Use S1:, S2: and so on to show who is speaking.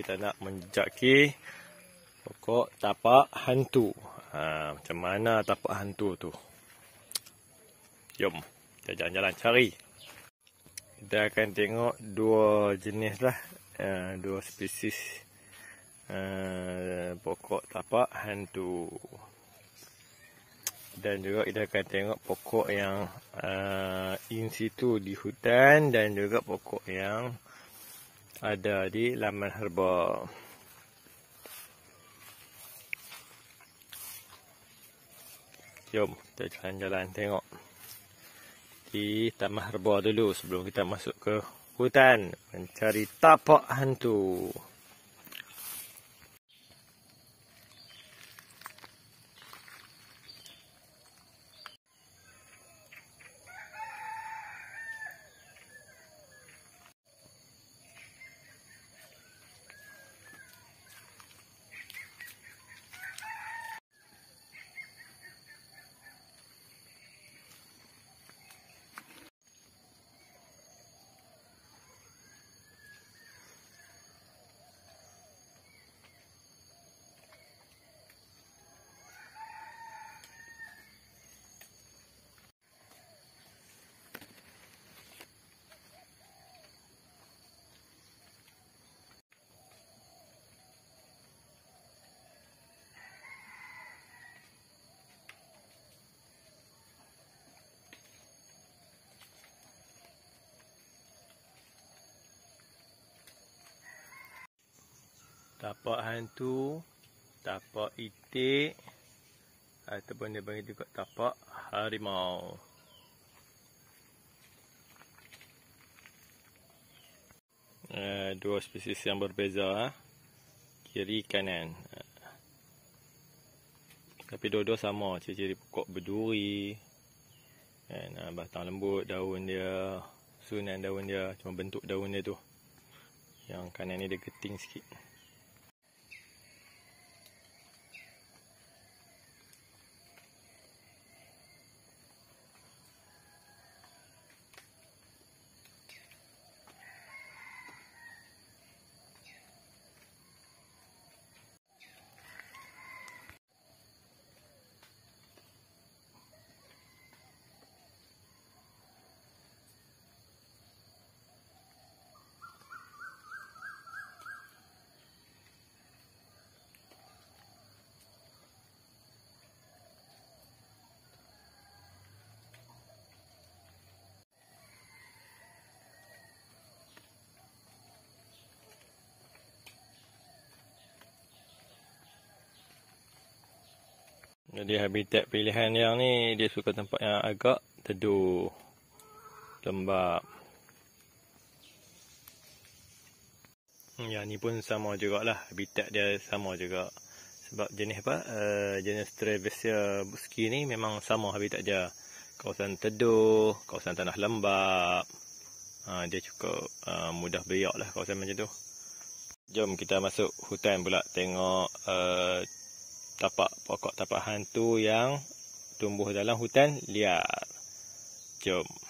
S1: kita nak menjejaki pokok tapak hantu. Ha, macam mana tapak hantu tu? Jom, kita jalan-jalan cari. Kita akan tengok dua jenis lah. Ha, dua spesies ha, pokok tapak hantu. Dan juga kita akan tengok pokok yang uh, in situ di hutan dan juga pokok yang ada di laman herba. Jom kita jalan-jalan tengok di taman herba dulu sebelum kita masuk ke hutan mencari tapak hantu. tapak hantu, tapak itik ataupun dia panggil juga tapak harimau. Eh, dua spesies yang berbeza ha? kiri kanan tapi dua-dua sama ciri-ciri pokok berduri dan ah, batang lembut daun dia sunan daun dia cuma bentuk daun dia tu yang kanan ni dia geting sikit Jadi habitat pilihan yang ni dia suka tempat yang agak teduh, lembap. Hmm, yang ni pun sama jugalah. Habitat dia sama juga. Sebab jenis apa? Uh, jenis Travesia buski ni memang sama habitat dia. Kawasan teduh, kawasan tanah lembap. Uh, ha, dia cukup uh, mudah beriak lah kawasan macam tu. Jom kita masuk hutan pula tengok uh, tapak pokok tapak hantu yang tumbuh dalam hutan liar. Jom.